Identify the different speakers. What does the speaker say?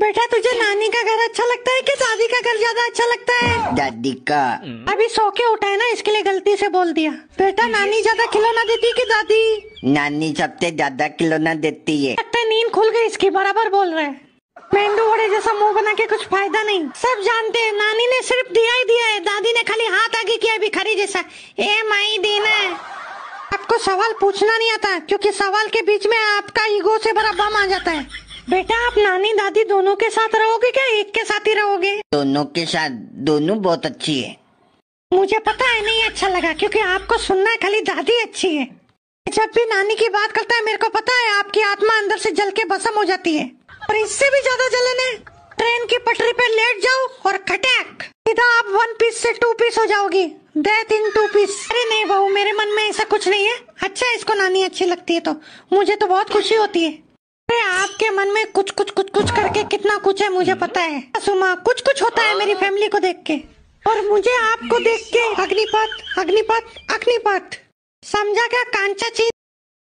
Speaker 1: बेटा तुझे नानी का घर अच्छा लगता है कि दादी का घर ज्यादा अच्छा लगता है
Speaker 2: दादी का हम्म।
Speaker 1: अभी सो के उठा है ना इसके लिए गलती से बोल दिया बेटा नानी ज्यादा खिलौना देती कि दादी
Speaker 2: नानी सबसे ज्यादा खिलौना देती है
Speaker 1: नींद खुल गई इसकी बराबर बोल रहे मेंदू वड़े जैसा मुंह बना के कुछ फायदा नहीं सब जानते हैं नानी ने सिर्फ दिया ही दिया है दादी ने खाली हाथ आगे किया भिखारी जैसा ए माई देना आपको सवाल पूछना नहीं आता क्योंकि सवाल के बीच में आपका ईगो से बड़ा बम आ जाता है बेटा आप नानी दादी दोनों के साथ रहोगे क्या एक के साथ ही रहोगे
Speaker 3: दोनों के साथ दोनों बहुत अच्छी है
Speaker 1: मुझे पता है नहीं अच्छा लगा क्योंकि आपको सुनना है खाली दादी अच्छी है जब भी नानी की बात करता है मेरे को पता है आपकी आत्मा अंदर से जल के भसम हो जाती है पर इससे भी ज्यादा जलन है ट्रेन की पटरी पे लेट जाओ और खटैक सीधा आप वन पीस से टू पीस हो जाओगी डेथ इन टू पीस अरे नहीं बहू मेरे मन में ऐसा कुछ नहीं है अच्छा इसको नानी अच्छी लगती है तो मुझे तो बहुत खुशी होती है अरे आपके मन में कुछ कुछ कुछ कुछ करके कितना कुछ है मुझे पता है सुमा कुछ कुछ होता है मेरी फैमिली को देख के और मुझे आपको देख के अग्निपथ अग्निपथ अग्निपथ समझा क्या कांचा चीज